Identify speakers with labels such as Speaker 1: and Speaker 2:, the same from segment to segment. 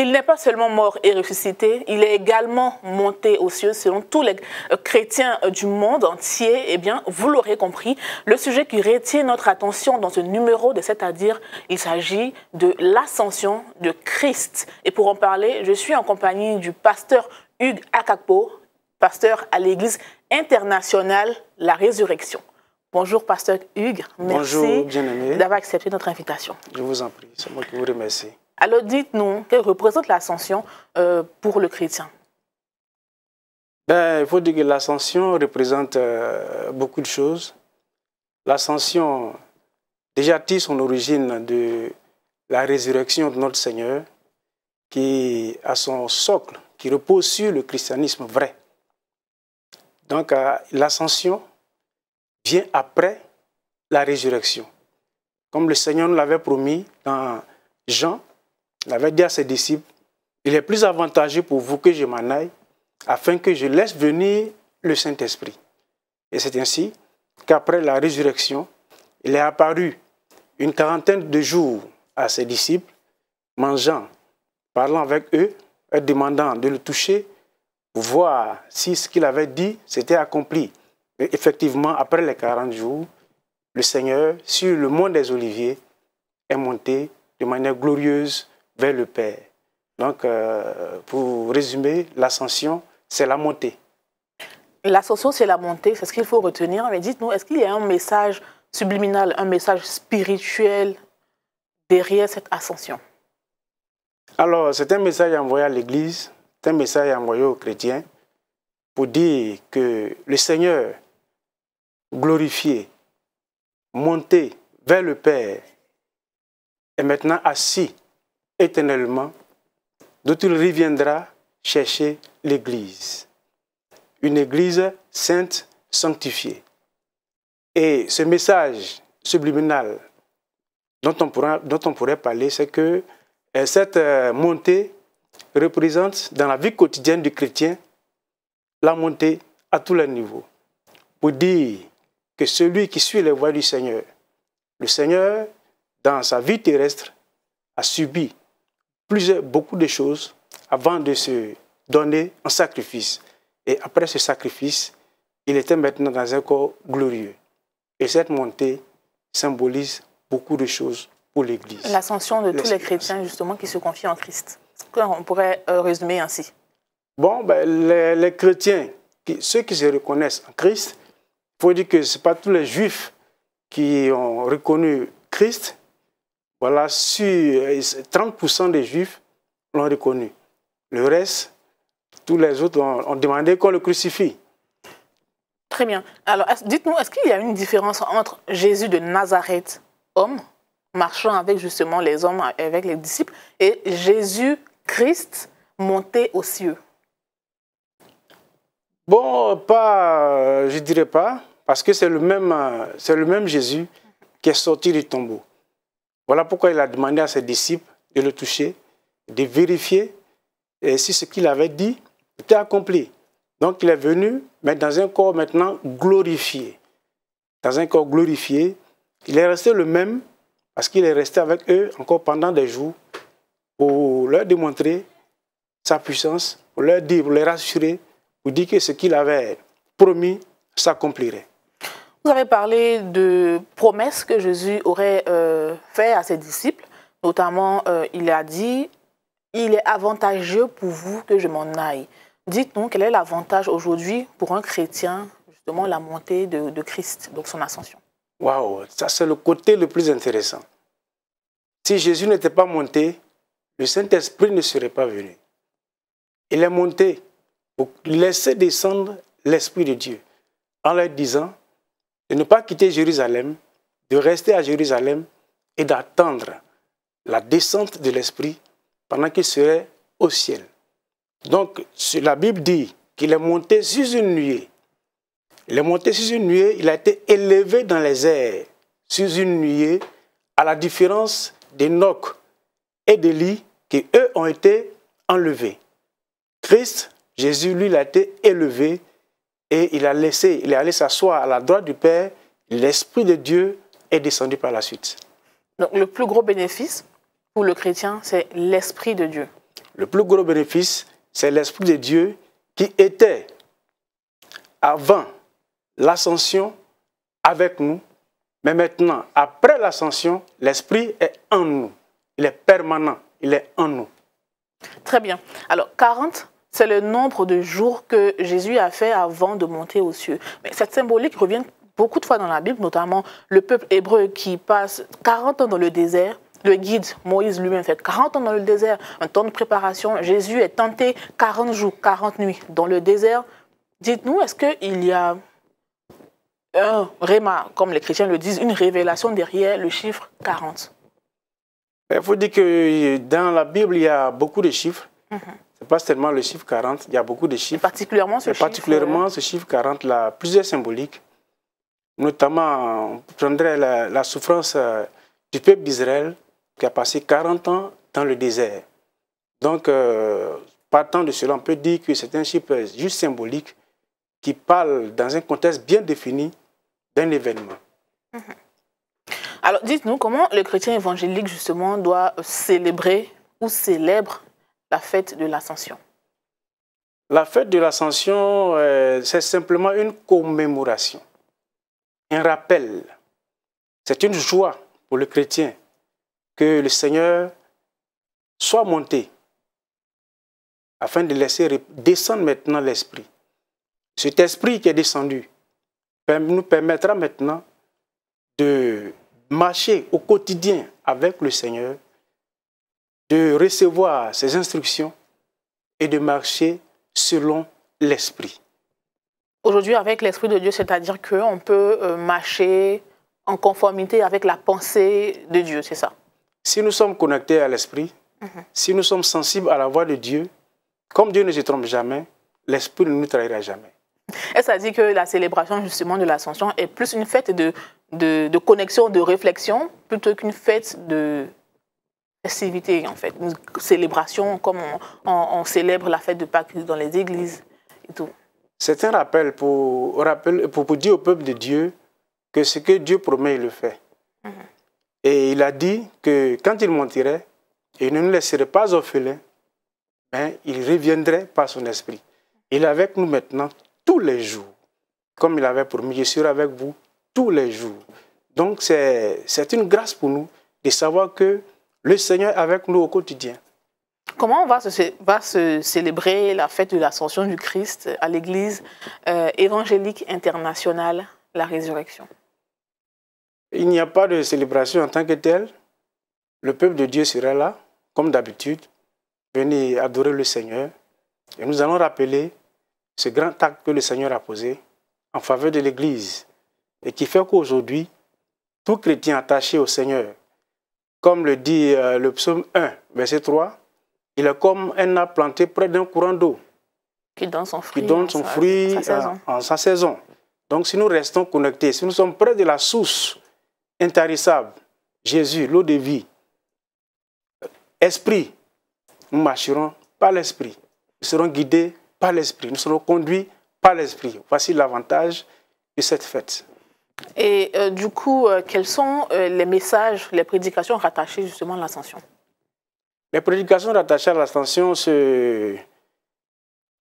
Speaker 1: Il n'est pas seulement mort et ressuscité, il est également monté aux cieux selon tous les euh, chrétiens euh, du monde entier. Eh bien, vous l'aurez compris, le sujet qui retient notre attention dans ce numéro de c'est-à-dire, il s'agit de l'ascension de Christ. Et pour en parler, je suis en compagnie du pasteur Hugues Akakpo, pasteur à l'église internationale La Résurrection. Bonjour, pasteur Hugues. Merci d'avoir accepté notre invitation.
Speaker 2: Je vous en prie, c'est moi qui vous remercie.
Speaker 1: Alors dites-nous, que représente l'ascension euh, pour le chrétien
Speaker 2: ben, Il faut dire que l'ascension représente euh, beaucoup de choses. L'ascension, déjà, tire son origine de la résurrection de notre Seigneur, qui a son socle, qui repose sur le christianisme vrai. Donc, euh, l'ascension vient après la résurrection. Comme le Seigneur nous l'avait promis dans Jean il avait dit à ses disciples, il est plus avantageux pour vous que je m'en aille, afin que je laisse venir le Saint-Esprit. Et c'est ainsi qu'après la résurrection, il est apparu une quarantaine de jours à ses disciples, mangeant, parlant avec eux, et demandant de le toucher, voir si ce qu'il avait dit s'était accompli. Et effectivement, après les quarante jours, le Seigneur, sur le mont des Oliviers, est monté de manière glorieuse vers le Père. Donc, euh, pour résumer, l'ascension, c'est la montée.
Speaker 1: L'ascension, c'est la montée, c'est ce qu'il faut retenir. Mais dites-nous, est-ce qu'il y a un message subliminal, un message spirituel derrière cette ascension
Speaker 2: Alors, c'est un message envoyé à l'Église, c'est un message envoyé aux chrétiens pour dire que le Seigneur glorifié, monté vers le Père, est maintenant assis éternellement, d'où il reviendra chercher l'Église. Une Église sainte, sanctifiée. Et ce message subliminal dont on, pourrait parler, c'est que euh, cette euh, montée représente dans la vie quotidienne du chrétien la montée à tous les niveaux. Pour dire que celui qui suit les voies du Seigneur, le Seigneur, dans sa vie terrestre, a subi plusieurs, beaucoup de choses avant de se donner en sacrifice. Et après ce sacrifice, il était maintenant dans un corps glorieux. Et cette montée symbolise beaucoup de choses pour l'Église.
Speaker 1: L'ascension de tous les chrétiens, justement, qui se confient en Christ. On pourrait euh, résumer ainsi.
Speaker 2: Bon, ben, les, les, chrétiens, ceux qui se reconnaissent en Christ, il faut dire que ce n'est pas tous les juifs qui ont reconnu Christ, voilà, 30% euh, des Juifs l'ont reconnu. Le reste, tous les autres ont, demandé qu'on le crucifie.
Speaker 1: Très bien. Alors, dites-nous, est-ce qu'il y a une différence entre Jésus de Nazareth, homme, marchant avec justement les hommes, avec les disciples, et Jésus-Christ monté aux cieux
Speaker 2: Bon, pas, euh, je dirais pas, parce que c'est le euh, c'est le même Jésus qui est sorti du tombeau. Voilà pourquoi il a demandé à ses disciples de le toucher, de vérifier eh, si ce qu'il avait dit était accompli. Donc il est venu, mais dans un corps maintenant glorifié. Dans un corps glorifié, il est resté le même parce qu'il est resté avec eux encore pendant des jours pour leur démontrer sa puissance, pour leur dire, pour les rassurer, pour dire que ce qu'il avait promis s'accomplirait.
Speaker 1: Vous avez parlé de promesses que Jésus aurait euh, fait à ses disciples. Notamment, euh, il a dit Il est avantageux pour vous que je m'en aille. Dites-nous quel est l'avantage aujourd'hui pour un chrétien, justement, la montée de, de Christ, donc son ascension
Speaker 2: Waouh, ça c'est le côté le plus intéressant. Si Jésus n'était pas monté, le Saint-Esprit ne serait pas venu. Il est monté pour laisser descendre l'Esprit de Dieu en leur disant de ne pas quitter Jérusalem, de rester à Jérusalem et d'attendre la descente de l'Esprit pendant qu'il serait au ciel. Donc, la Bible dit qu'il est monté sur une nuée. Il est monté sur une nuée, il a été élevé dans les airs, sur une nuée, à la différence d'Enoch et d'Élie, qui eux ont été enlevés. Christ, Jésus, lui, il a été élevé et il a laissé, il est allé s'asseoir à la droite du Père, l'Esprit de Dieu est descendu par la suite.
Speaker 1: Donc le plus gros bénéfice pour le chrétien, c'est l'Esprit
Speaker 2: de Dieu. Le plus gros bénéfice, c'est l'Esprit de Dieu qui était avant l'ascension avec nous, mais maintenant, après l'ascension, l'Esprit est en nous. Il est permanent, il est en nous. Très bien. Alors, 40 c'est le nombre de jours que Jésus
Speaker 1: a fait avant de monter aux cieux. Mais cette symbolique revient beaucoup de fois dans la Bible, notamment le peuple hébreu qui passe 40 ans dans le désert. Le guide Moïse lui-même fait 40 ans dans le désert, un temps de préparation. Jésus est tenté 40 jours, 40 nuits dans le désert. Dites-nous, est-ce qu'il y a un réma, comme les chrétiens le disent, une révélation derrière le chiffre 40
Speaker 2: Il faut dire que dans la Bible, il y a beaucoup de chiffres. Mm-hmm pas seulement le chiffre 40. Il y a beaucoup de chiffres. Et particulièrement ce particulièrement chiffre... Euh, ce chiffre 40, là, plusieurs symboliques. Notamment, on prendrait la, souffrance euh, du peuple d'Israël qui a passé 40 ans dans le désert. Donc, euh, partant de cela, on peut dire que c'est un chiffre juste symbolique qui parle dans un contexte bien défini d'un événement.
Speaker 1: Alors, dites-nous comment le chrétien évangélique, justement, doit célébrer ou célèbre la fête de l'Ascension
Speaker 2: La fête de l'Ascension, euh, c'est simplement une commémoration, un rappel. C'est une joie pour le chrétien que le Seigneur soit monté afin de laisser descendre maintenant l'Esprit. Cet Esprit qui est descendu nous permettra maintenant de marcher au quotidien avec le Seigneur de recevoir ses instructions et de marcher selon l'Esprit.
Speaker 1: Aujourd'hui, avec l'Esprit de Dieu, c'est-à-dire qu'on peut euh, marcher en conformité avec la pensée
Speaker 2: de Dieu, c'est ça Si nous sommes connectés à l'Esprit, mhm. si nous sommes sensibles à la voix de Dieu, comme Dieu ne se trompe jamais, l'Esprit ne nous trahira jamais.
Speaker 1: Et ça dit que la célébration justement de l'Ascension est plus une fête de, de connexion, de réflexion, plutôt qu'une fête de, en fait, une célébration comme on, célèbre la fête de Pâques dans les églises et tout.
Speaker 2: C'est un rappel pour, rappel pour, dire au peuple de Dieu que ce que Dieu promet, il le fait. Mm-hmm. Et il a dit que quand il mentirait, il ne nous laisserait pas orphelins, mais il reviendrait par son esprit. Il est avec nous maintenant tous les jours, comme il avait promis, je suis avec vous tous les jours. Donc c'est une grâce pour nous de savoir que le Seigneur avec nous au quotidien.
Speaker 1: Comment on va se, célébrer la fête de l'ascension du Christ à l'Église euh, évangélique internationale, la résurrection
Speaker 2: Il n'y a pas de célébration en tant que telle. Le peuple de Dieu sera là, comme d'habitude. Venez adorer le Seigneur. Et nous allons rappeler ce grand acte que le Seigneur a posé en faveur de l'Église et qui fait qu'aujourd'hui, tout chrétien attaché au Seigneur comme le dit euh, le psaume 1, verset 3, il est comme un arbre planté près d'un courant d'eau.
Speaker 1: Qui donne son fruit,
Speaker 2: en, sa saison. Donc si nous restons connectés, si nous sommes près de la source intarissable, Jésus, l'eau de vie, euh, esprit, nous marcherons par l'esprit. Nous serons guidés par l'esprit. Nous serons conduits par l'esprit. Voici l'avantage de cette fête.
Speaker 1: Et euh, du coup, euh, quels sont euh, les messages, les prédications rattachées justement à l'ascension
Speaker 2: Les prédications rattachées à l'ascension se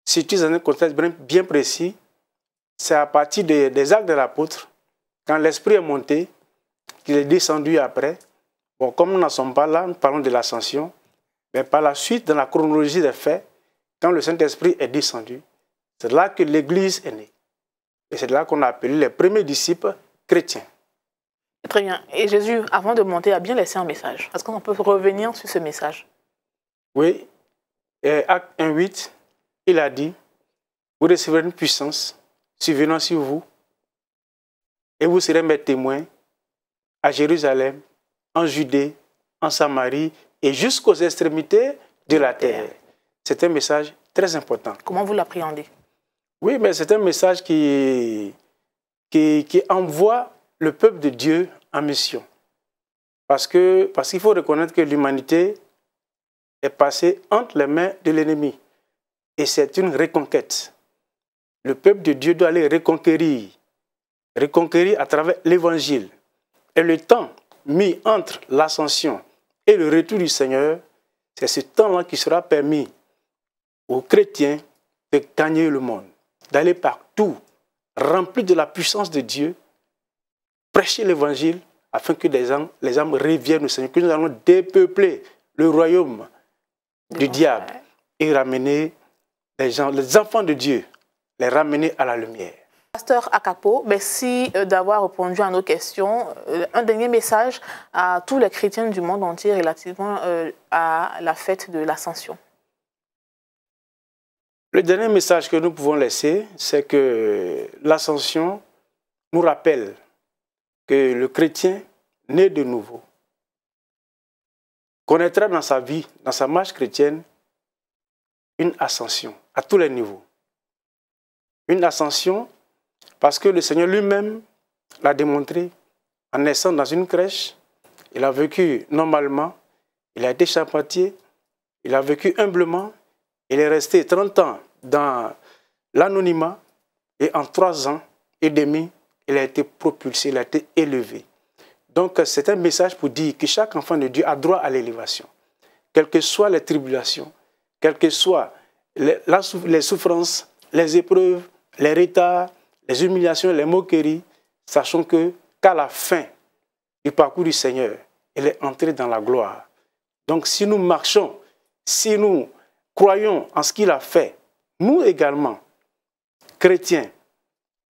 Speaker 2: situent dans un contexte bien précis. C'est à partir des, actes de l'apôtre, quand l'esprit est monté, qu'il est descendu après. Bon, comme nous n'en sommes pas là, nous parlons de l'ascension. Mais par la suite, dans la chronologie des faits, quand le Saint-Esprit est descendu, c'est là que l'Église est née. Et c'est là qu'on a appelé les premiers disciples chrétiens.
Speaker 1: Très bien. Et Jésus, avant de monter, a bien laissé un message. Est-ce qu'on peut revenir sur ce message
Speaker 2: Oui. Et acte 8, il a dit, vous recevrez une puissance survenant sur vous et vous serez mes témoins à Jérusalem, en Judée, en Samarie et jusqu'aux extrémités de la terre. C'est un message très important.
Speaker 1: Comment vous l'appréhendez
Speaker 2: oui, mais c'est un message qui, qui, envoie le peuple de Dieu en mission. Parce parce qu'il faut reconnaître que l'humanité est passée entre les mains de l'ennemi. Et c'est une reconquête. Le peuple de Dieu doit aller reconquérir, reconquérir à travers l'évangile. Et le temps mis entre l'ascension et le retour du Seigneur, c'est ce temps-là qui sera permis aux chrétiens de gagner le monde d'aller partout, rempli de la puissance de Dieu, prêcher l'évangile afin que les hommes les âmes reviennent au Seigneur, que nous allons dépeupler le royaume du diable et ramener les gens, les enfants de Dieu, les ramener à la lumière.
Speaker 1: Pasteur Akapo, merci euh, d'avoir répondu à nos questions. Euh, un dernier message à tous les chrétiens du monde entier relativement euh, à la fête de l'Ascension.
Speaker 2: Le dernier message que nous pouvons laisser, c'est que l'ascension nous rappelle que le chrétien né de nouveau connaîtra dans sa vie, dans sa marche chrétienne, une ascension à tous les niveaux. Une ascension parce que le Seigneur lui-même l'a démontré en naissant dans une crèche. Il a vécu normalement, il a été charpentier, il a vécu humblement, il est resté 30 ans dans l'anonymat et en trois ans et demi, il a été propulsé, il a été élevé. Donc euh, c'est un message pour dire que chaque enfant de Dieu a droit à l'élévation, quelles que soient les tribulations, quelles que soient les, souffrances, les épreuves, les retards, les humiliations, les moqueries, sachons que qu'à la fin du parcours du Seigneur, il est entré dans la gloire. Donc si nous marchons, si nous croyons en ce qu'il a fait, nous également, chrétiens,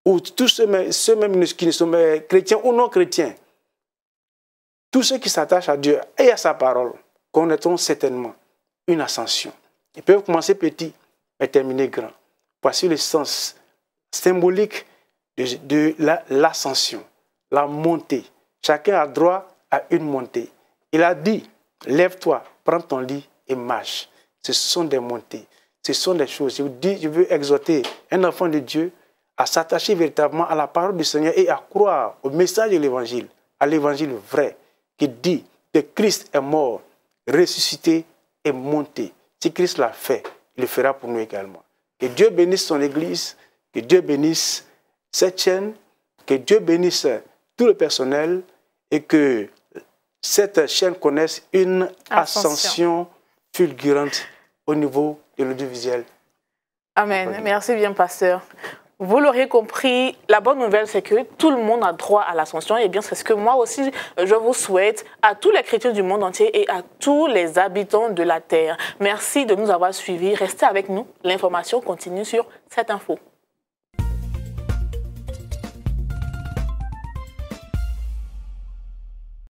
Speaker 2: ou tous ceux, même qui ne sont pas chrétiens ou non chrétiens, tous ceux qui s'attachent à Dieu et à sa parole connaîtront certainement une ascension. Ils peuvent commencer petit, et terminer grand. Voici le sens symbolique de, l'ascension, la montée. Chacun a droit à une montée. Il a dit, lève-toi, prends ton lit et marche. Ce sont des montées. Ce sont des choses. Je vous dis, veux exhorter un enfant de Dieu à s'attacher véritablement à la parole du Seigneur et à croire au message de l'Évangile, à l'Évangile vrai, qui dit que Christ est mort, ressuscité et monté. Si Christ l'a fait, il le fera pour nous également. Que Dieu bénisse son Église, que Dieu bénisse cette chaîne, que Dieu bénisse tout le personnel et que cette chaîne connaisse une ascension, ascension fulgurante au niveau de l'audiovisuel.
Speaker 1: Amen. Merci bien, pasteur. Vous l'aurez compris, la bonne nouvelle, c'est que tout le monde a droit à l'ascension. Et eh bien, c'est ce que moi aussi, je vous souhaite à tous les chrétiens du monde entier et à tous les habitants de la terre. Merci de nous avoir suivis. Restez avec nous. L'information continue sur cette info.